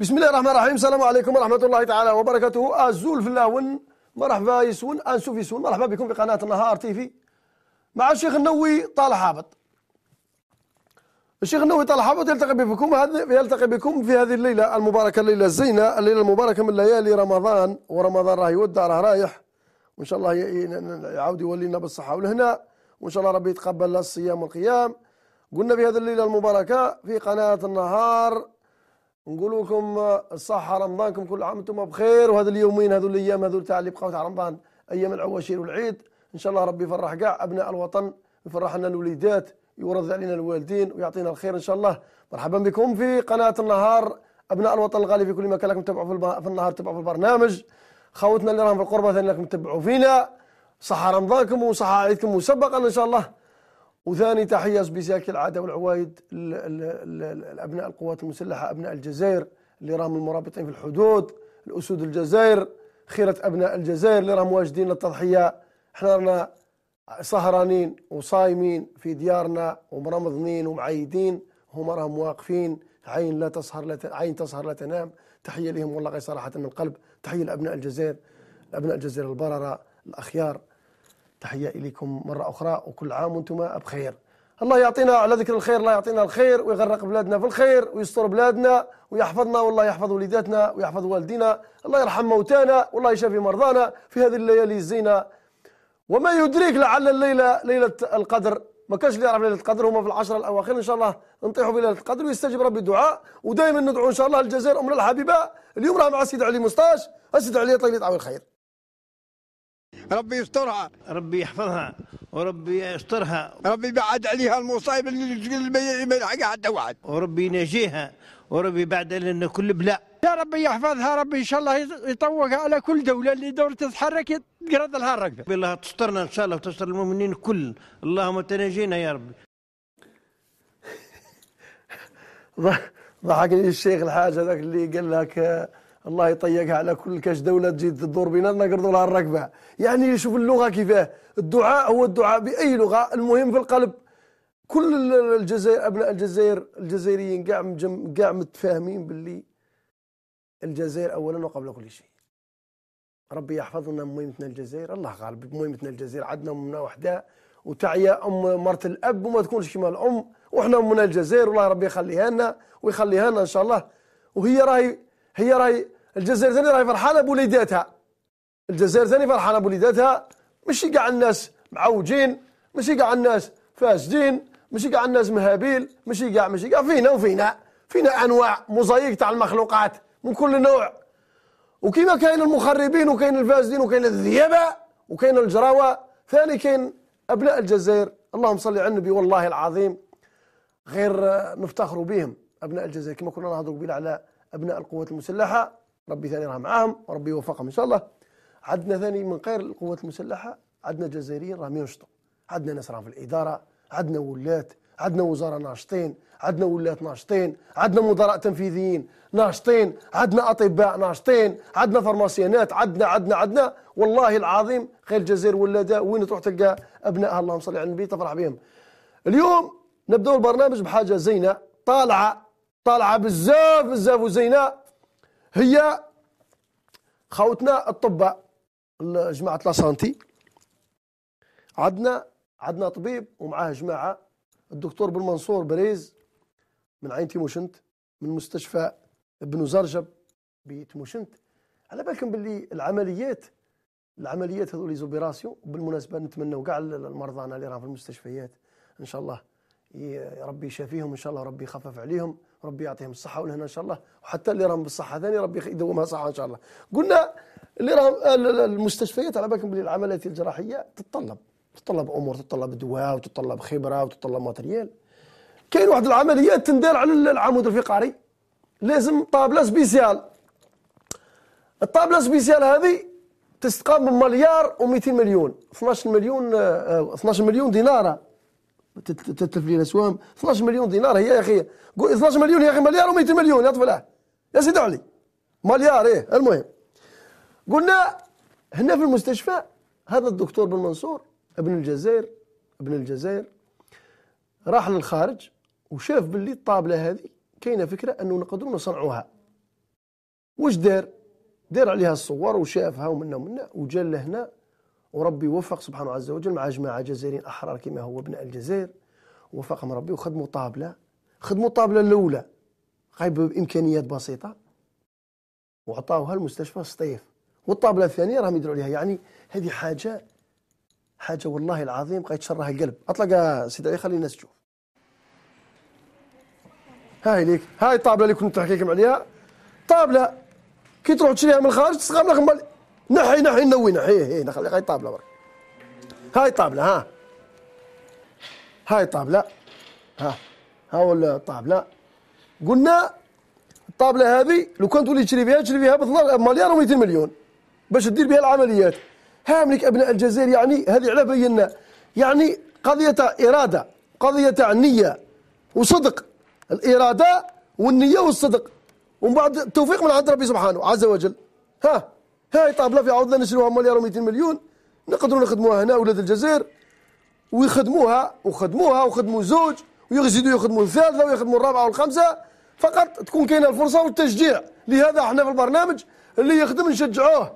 بسم الله الرحمن الرحيم السلام عليكم ورحمة الله تعالى وبركاته أزول في اللاون مرحبا يسون أنسو يسون مرحبا بكم في قناة النهار تيفي مع الشيخ النووي طال حابط الشيخ النووي طال حابط يلتقي بكم يلتقي بكم في هذه الليلة المباركة الليلة الزينة الليلة المباركة من ليالي رمضان ورمضان راه يودع راه رايح وإن شاء الله يعاود يولينا بالصحة والهنا وإن شاء الله ربي يتقبل الصيام والقيام قلنا في هذه الليلة المباركة في قناة النهار نقول لكم آه، الصحة رمضانكم كل عام انتم بخير وهذا اليومين هذو الايام هذو تاع اللي بقاو تاع رمضان ايام العواشير والعيد ان شاء الله ربي يفرح كاع ابناء الوطن يفرح لنا الوليدات يورد علينا الوالدين ويعطينا الخير ان شاء الله مرحبا بكم في قناة النهار ابناء الوطن الغالي في كل مكان لكم تتابعوا في النهار تتابعوا في البرنامج خوتنا اللي راهم في القربة ثاني لكم تتبعوا فينا صحة رمضانكم وصحة عيدكم مسبقا ان شاء الله وثاني تحية سبيسياك العادة والعوايد الأبناء القوات المسلحة أبناء الجزائر اللي راهم المرابطين في الحدود الأسود الجزائر خيرة أبناء الجزائر اللي راهم واجدين للتضحية احنا رانا سهرانين وصايمين في ديارنا ومرمضنين ومعيدين هما راهم واقفين عين لا تسهر لا عين تسهر لا تنام تحية لهم والله غير صراحة من القلب تحية لأبناء الجزائر أبناء الجزائر البررة الأخيار تحية إليكم مرة أخرى وكل عام وأنتم بخير الله يعطينا على ذكر الخير الله يعطينا الخير ويغرق بلادنا في الخير ويستر بلادنا ويحفظنا والله يحفظ وليداتنا ويحفظ والدينا الله يرحم موتانا والله يشافي مرضانا في هذه الليالي الزينة وما يدريك لعل الليلة ليلة القدر ما كانش اللي يعرف ليله القدر هما في العشره الاواخر ان شاء الله نطيحوا في ليله القدر ويستجيب ربي الدعاء ودائما ندعو ان شاء الله الجزائر امنا الحبيبه اليوم راه مع السيد علي مستاش السيد علي طيب يطعم الخير ربي يسترها ربي يحفظها وربي يسترها ربي يبعد عليها المصايب اللي ما يلحقها حتى واحد وربي ينجيها وربي يبعد لنا كل بلاء يا ربي يحفظها ربي ان شاء الله يطوق على كل دوله اللي دور تتحرك تقرض لها الرقبه بالله تسترنا ان شاء الله وتستر المؤمنين كل اللهم تناجينا يا ربي ضحكني الشيخ الحاج هذاك اللي قال لك الله يطيقها على كل كاش دولة تجي تدور بنا نقرضوا لها الركبة يعني شوف اللغة كيفاه الدعاء هو الدعاء بأي لغة المهم في القلب كل الجزائر أبناء الجزائر الجزائريين قاع قاع متفاهمين باللي الجزائر أولا وقبل كل شيء ربي يحفظنا مهمتنا الجزائر الله غالب مهمتنا الجزائر عندنا أمنا وحدة وتعيا أم مرت الأب وما تكونش كيما الأم وإحنا أمنا الجزائر والله ربي يخليها لنا ويخليها لنا إن شاء الله وهي راهي هي راهي الجزائر ثاني راهي فرحانه بوليداتها الجزائر ثاني فرحانه بوليداتها ماشي كاع الناس معوجين ماشي كاع الناس فاسدين ماشي كاع الناس مهابيل ماشي كاع ماشي كاع فينا وفينا فينا انواع موزايك تاع المخلوقات من كل نوع وكيما كاين المخربين وكاين الفاسدين وكاين الذيابه وكاين الجراوه ثاني كاين ابناء الجزائر اللهم صل على النبي والله العظيم غير نفتخروا بهم ابناء الجزائر كما كنا نهضروا قبيله على ابناء القوات المسلحه ربي ثاني راه معاهم وربي يوفقهم ان شاء الله عندنا ثاني من غير القوات المسلحه عندنا جزائريين راهم ينشطوا عندنا ناس راهم في الاداره عندنا ولات عندنا وزراء ناشطين عندنا ولات ناشطين عندنا مدراء تنفيذيين ناشطين عندنا اطباء ناشطين عندنا فرماسيانات عندنا عندنا عندنا والله العظيم غير الجزائر ولاده وين تروح تلقى ابنائها اللهم صل على النبي تفرح بهم اليوم نبداو البرنامج بحاجه زينه طالعه طالعه بزاف بزاف وزينه هي خاوتنا الطباء جماعة لا سانتي عندنا عندنا طبيب ومعاه جماعة الدكتور بن منصور بريز من عين تيموشنت من مستشفى ابن زرجب بتيموشنت على بالكم باللي العمليات العمليات هذو زوبيراسيون بالمناسبه نتمنوا كاع المرضانا اللي راهم في المستشفيات ان شاء الله ربي يشافيهم ان شاء الله ربي يخفف عليهم ربي يعطيهم الصحه والهنا ان شاء الله وحتى اللي راهم بالصحه ثاني ربي يدومها صحه ان شاء الله قلنا اللي راهم المستشفيات على بالكم بلي العمليات الجراحيه تتطلب تتطلب امور تتطلب دواء وتتطلب خبره وتتطلب ماتريال كاين واحد العمليات تندار على العمود الفقري لازم طابله سبيسيال الطابله سبيسيال هذه تستقام من مليار و200 مليون 12 مليون 12 آه، آه، مليون دينار تتلف لينا سوام 12 مليون دينار هي يا اخي 12 مليون يا اخي مليار و200 مليون يا طفل يا سيدي علي مليار ايه المهم قلنا هنا في المستشفى هذا الدكتور بن منصور ابن الجزائر ابن الجزائر راح للخارج وشاف باللي الطابله هذه كاينه فكره انه نقدروا نصنعوها واش دار دار عليها الصور وشافها ومنا ومنا وجا لهنا وربي وفق سبحانه عز وجل مع جماعة جزائريين أحرار كما هو ابناء الجزائر وفقهم ربي وخدموا طابلة خدموا الطابلة الأولى قايب بإمكانيات بسيطة وعطاوها المستشفى سطيف والطابلة الثانية راهم يديروا عليها يعني هذه حاجة حاجة والله العظيم شرها القلب أطلق سيدي علي خلي الناس تشوف هاي ليك هاي الطابلة اللي كنت نحكي لكم عليها طابلة كي تروح تشريها من الخارج تصغر لك الخمال نحي نحي نوي نحي هي نخلي هاي طابله برك هاي طابله ها هاي طابله ها ها هو الطابله قلنا الطابله هذه لو كان تولي تشري بها تشري بها مليار و200 مليون باش تدير بها العمليات ها ملك ابناء الجزائر يعني هذه على بينا يعني قضيه اراده قضيه نيه وصدق الاراده والنيه والصدق ومن بعد التوفيق من عند ربي سبحانه عز وجل ها هاي طابله في عوضنا نشروها مليار و200 مليون نقدروا نخدموها هنا ولاد الجزائر ويخدموها وخدموها وخدموا زوج ويزيدوا يخدموا الثالثه ويخدموا الرابعه والخمسه فقط تكون كاينه الفرصه والتشجيع لهذا احنا في البرنامج اللي يخدم نشجعوه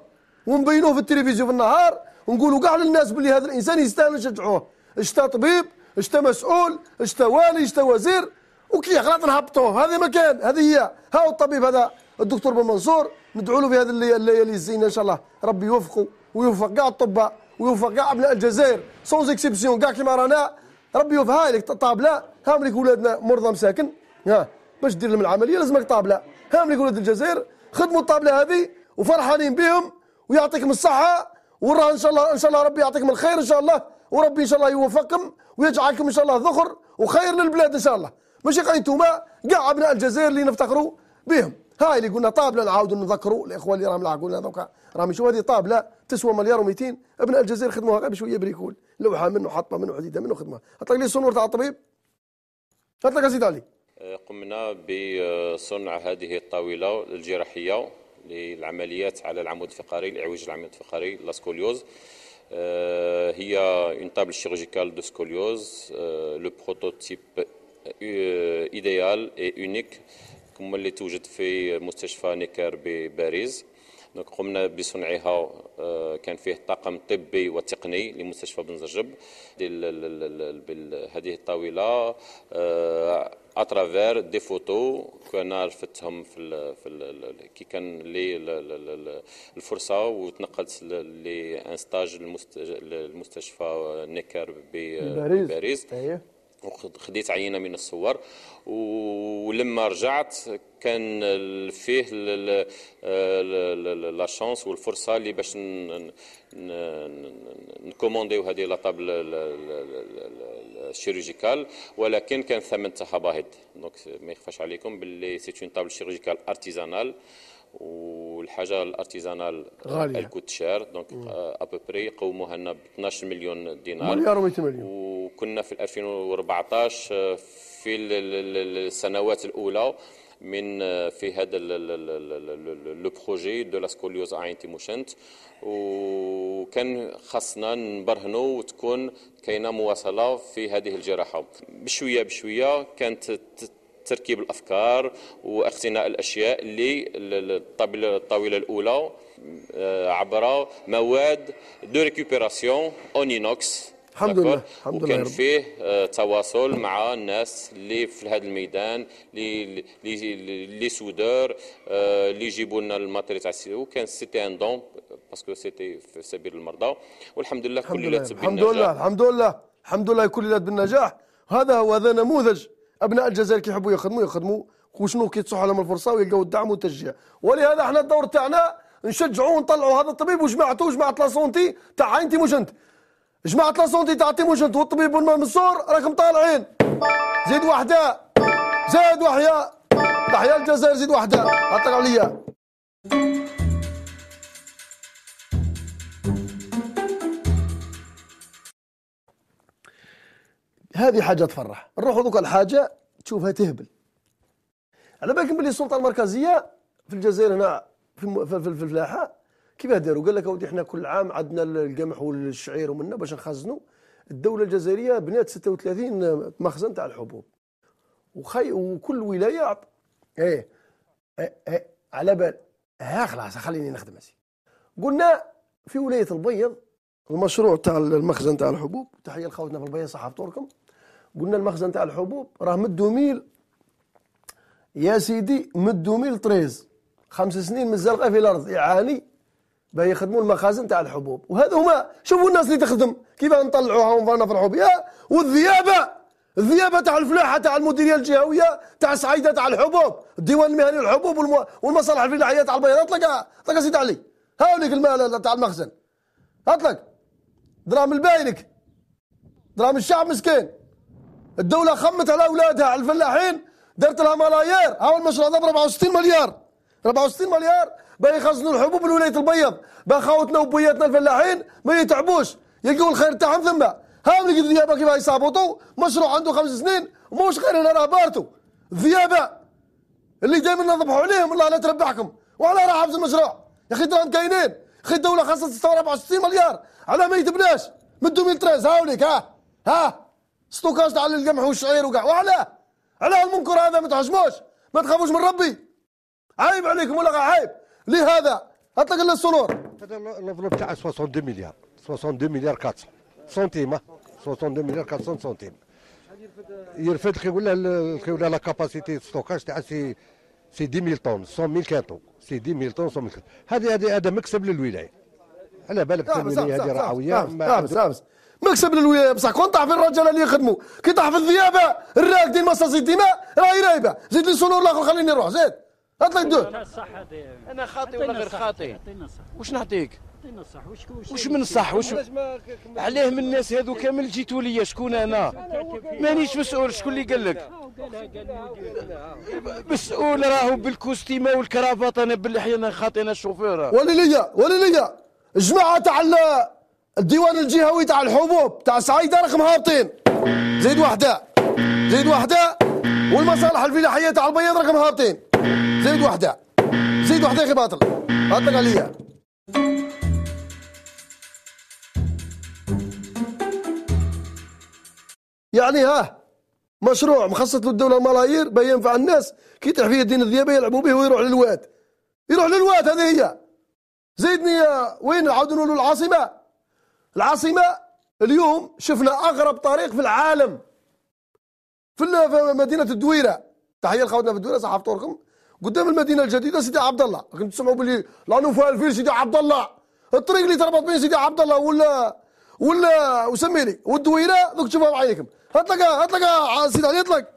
ونبينوه في التلفزيون في النهار ونقولوا كاع للناس باللي هذا الانسان يستاهل نشجعوه اشتا طبيب اشتا مسؤول اشتا والي اشتا وزير وكي غلط نهبطوه هذا مكان هذه هي هاو الطبيب هذا الدكتور بن منصور ندعو له في هذه الليالي الزينه ان شاء الله ربي يوفقه ويوفق كاع الطباء ويوفق كاع ابناء الجزائر سونز اكسبسيون كاع كيما رانا ربي يوفقها لك طابله هام لك ولادنا مرضى مساكن ها باش دير لهم العمليه لازمك طابله هام لك ولاد الجزائر خدموا الطابله هذه وفرحانين بهم ويعطيكم الصحه وراه ان شاء الله ان شاء الله ربي يعطيكم الخير ان شاء الله وربي ان شاء الله يوفقكم ويجعلكم ان شاء الله ذخر وخير للبلاد ان شاء الله ماشي غير انتوما كاع ابناء الجزائر اللي نفتخروا بهم هاي اللي قلنا طابله نعاودوا نذكروا الاخوه اللي راهم لعقوا لنا دوكا راهم يشوفوا هذه طابله تسوى مليار و200 ابناء الجزائر خدموها غير بشويه بريكول لوحه منه حطه منه حديده منه خدمه هات لك لي السنور تاع الطبيب هات لك سيدي علي آه، قمنا بصنع هذه الطاوله الجراحيه للعمليات على العمود الفقري لاعوج العمود الفقري لاسكوليوز آه، هي اون طابل شيرجيكال دو سكوليوز لو بروتوتيب ايديال اي اونيك ثم اللي توجد في مستشفى نيكار بباريس دونك قمنا بصنعها آه، كان فيه طاقم طبي وتقني لمستشفى بن زرجب هذه الطاوله اترافير دي فوتو كنا رفدتهم في الـ في الـ كي كان لي الفرصه وتنقلت لان ستاج المستشفى نيكر بباريس خديت عينه من الصور ولما رجعت كان فيه لا شونس والفرصه اللي باش نكومونديو هذه لا طابل الشيروجيكال ولكن كان ثمن تاعها باهظ دونك ما يخفاش عليكم باللي سيت اون طابل شيروجيكال ارتيزانال والحاجه الارتيزانال غاليه الكوتشير دونك ابوبري قوموها لنا ب 12 مليون دينار مليار و200 مليون وكنا في 2014 في السنوات الاولى من في هذا لو بروجي دو لا سكوليوز عين تيموشنت وكان خاصنا نبرهنوا وتكون كاينه مواصله في هذه الجراحه بشويه بشويه كانت تركيب الافكار واقتناء الاشياء اللي الطاوله الاولى آه، عبر مواد دو ريكوبيراسيون اونينوكس الحمد لله الحمد لله وكان فيه آه، تواصل مع الناس اللي في هذا الميدان اللي اللي سودور آه، اللي يجيبوا لنا الماتري تاع وكان سيتي ان دون باسكو سيتي في سبيل المرضى والحمد لله كل الحمد لله الحمد لله الحمد لله الحمد لله كل بالنجاح هذا هو هذا نموذج ابناء الجزائر كيحبوا يخدموا يخدموا وشنو كيتصح لهم الفرصه ويلقاو الدعم والتشجيع ولهذا احنا الدور تاعنا نشجعوه ونطلعوا هذا الطبيب وجماعته وجماعه لاسونتي تاع عينتي تيموجنت جماعه لاسونتي تاع تيموجنت والطبيب والمنصور راكم طالعين زيد وحده زيد وحيا تحيا الجزائر زيد وحده عطيك عليا هذه حاجه تفرح نروح دوك الحاجه تشوفها تهبل على بالكم بلي السلطه المركزيه في الجزائر هنا في في الفلاحه كيف داروا قال لك اودي احنا كل عام عندنا القمح والشعير ومنا باش نخزنوا الدوله الجزائريه بنات 36 مخزن تاع الحبوب وخي وكل ولايه عط... ايه, ايه, ايه على بال ها خلاص خليني نخدم اسي قلنا في ولايه البيض المشروع تاع المخزن تاع الحبوب تحيه لخوتنا في البيض صحاب طوركم قلنا المخزن تاع الحبوب راه مدو ميل يا سيدي ميل طريز خمس سنين من الزرقاء في الارض يعاني باه يخدموا المخازن تاع الحبوب وهذا هما شوفوا الناس اللي تخدم كيف نطلعوها ونفرحوا بها والذيابه الذيابه تاع الفلاحه تاع المديريه الجهويه تاع سعيده تاع الحبوب الديوان المهني للحبوب والمصالح الفلاحيه تاع البيضاء اطلق اطلق سيد علي هاوليك المال تاع المخزن اطلق دراهم البايلك دراهم الشعب مسكين الدولة خمت على أولادها على الفلاحين دارت لها ملايير هاو المشروع هذا ب 64 مليار 64 مليار باغي يخزنوا الحبوب لولاية البيض باش خاوتنا وبياتنا الفلاحين ما يتعبوش يلقوا الخير تاعهم ثم هاو اللي الذيابه كيفاه يصابوطوا مشروع عنده خمس سنين وموش خير هنا راه بارتو الذيابه اللي دائما نضبحوا عليهم الله لا تربحكم وعلى راه حبس المشروع يا اخي دراهم كاينين اخي الدوله خاصها 64 مليار على ما يتبناش من 2013 هاوليك ها ها ستوكاج تاع القمح والشعير وكاع وعلاه علاه المنكر هذا ما تحجموش ما تخافوش من ربي عيب عليكم ولا عيب لهذا اطلق لنا السلور هذا الانفلوب تاع 62 مليار 62 مليار 400 سنتيم 62 مليار 400 سنتيم يرفد كيقول له كيقول له لا كاباسيتي ستوكاج تاع سي سي 10000 طن 100000 كانتو سي 10000 طن 100000 هذه هذه هذا مكسب للولايه على بالك هذه رعويه لابس لابس مكسب للولايه بصح كون طاح في الرجال اللي يخدموا كي طاح في الذيابه الراكدين مصاصي الدماء راهي رايبه زيد لي سنور الاخر خليني نروح زيد هات لك دوت انا خاطي ولا غير خاطي واش نعطيك وش من صح وش علاه من الناس هذو كامل جيتوا لي شكون انا مانيش مسؤول شكون اللي قال لك مسؤول راهو بالكوستيما والكرافات انا باللحيه انا خاطي انا الشوفير ولا ليا ولا ليا الجماعه تاع الديوان الجهوي تاع الحبوب تاع سعيده رقم هابطين زيد وحدة زيد وحدة والمصالح الفلاحية تاع البيض رقم هابطين زيد وحدة زيد وحدة يا أخي باطل أطلق عليا يعني ها مشروع مخصص له الدولة باه ينفع الناس كي يطيح فيه الدين الذيابة يلعبوا به ويروح للواد يروح للواد هذه هي زيدني وين عاودوا نقولوا العاصمة العاصمة اليوم شفنا أغرب طريق في العالم في مدينة الدويرة تحية لخوتنا في الدويرة صح فطوركم قدام المدينة الجديدة سيدي عبد الله راكم تسمعوا باللي لا نوفال فين سيدي عبد الله الطريق اللي تربط بين سيدي عبد الله ولا ولا وسميلي والدويرة دوك تشوفها بعينكم اطلق اطلق سيدي علي اطلق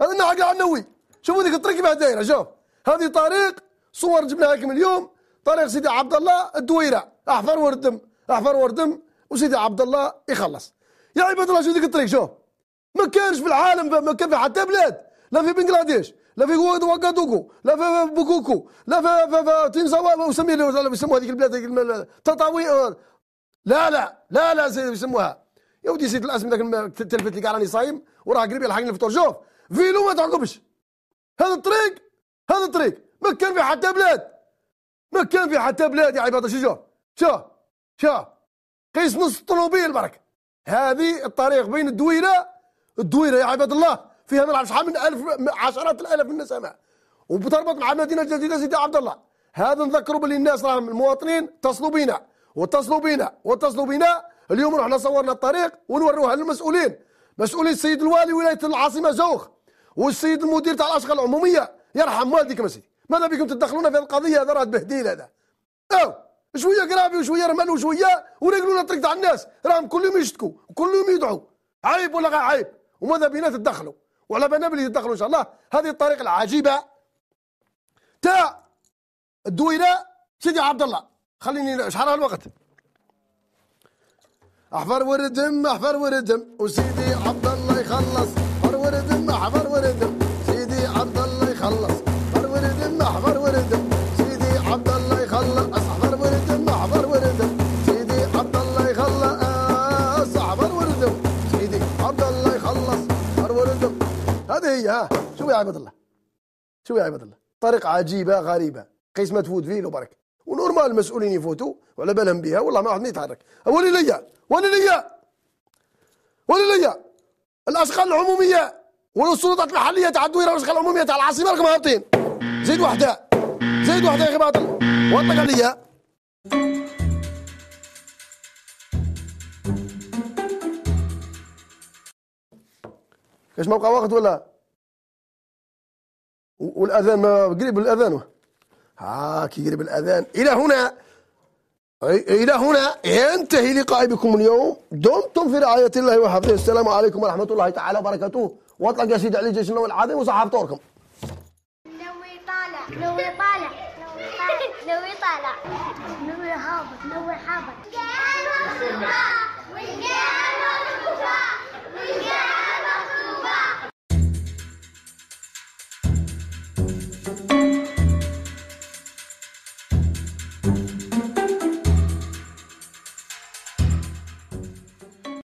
هذا النحق العنوي شوفوا ديك الطريق كيفاه دايرة شوف هذه طريق صور جبناها لكم اليوم طريق سيدي عبد الله الدويرة احفر وردم احفر وردم وسيدي عبد الله يخلص يا عباد الله شوف ذيك الطريق شوف ما كانش في العالم ما كان في حتى بلاد لا في بنغلاديش لا في واكادوكو لا في بوكوكو لا في في في تنساوا وسميها يسموها هذيك البلاد تطاوي لا لا لا لا سيدي يسموها يا ودي سيد الاسم ذاك التلفت اللي راني صايم وراه قريب يلحقني الفطور شوف فيلو ما تعقبش هذا الطريق هذا الطريق ما كان في حتى بلاد ما كان في حتى بلاد يا عباد الله شوف شوف شوف قيس نص الطوموبيل برك هذه الطريق بين الدويره الدويره يا عباد الله فيها ما نعرف شحال من الف عشرات الالاف من النسماء وبتربط مع مدينه جديده سيدي عبد الله هذا نذكروا باللي الناس راهم المواطنين اتصلوا بينا واتصلوا بينا واتصلوا بينا اليوم رحنا صورنا الطريق ونوروها للمسؤولين مسؤولين السيد الوالي ولايه العاصمه زوخ والسيد المدير تاع الاشغال العموميه يرحم والديك سيدي ماذا بكم تدخلونا في هذه القضيه هذا راه تبهديل هذا أو شويه قرابي وشويه رمان وشويه ورجلونا طريق تاع الناس راهم كل يوم يشتكوا وكل يوم يدعوا عيب ولا غير عيب وماذا بينا تدخلوا وعلى بالنا بلي تدخلوا ان شاء الله هذه الطريقه العجيبه تاع الدويله سيدي عبد الله خليني شحال الوقت احفر وردم احفر وردم وسيدي عبد الله يخلص احفر وردم احفر وردم سيدي عبد الله يخلص احفر وردم احفر وردم هي ها شو يا عباد الله شو يا عباد الله طريق عجيبة غريبة قيس ما تفوت فيه وبرك ونورمال المسؤولين يفوتوا وعلى بالهم بها والله ما واحد يتحرك ولي ليا ولي ليا ولي ليا الاشغال العموميه والسلطات المحليه تاع الدويره والاشغال العموميه تاع العاصمه راكم هابطين زيد وحده زيد وحده يا اخي باطل وطق عليا كاش ما بقى وقت ولا والاذان ما قريب الاذان ها آه، كي قريب الاذان الى هنا الى هنا ينتهي لقائي بكم اليوم دمتم في رعايه الله وحفظه السلام عليكم ورحمه الله تعالى وبركاته واطلق يا سيدي علي جيش النووي العظيم وصحاب طوركم نوي طالع نوي طالع نوي طالع نوي حاضر نوي هابط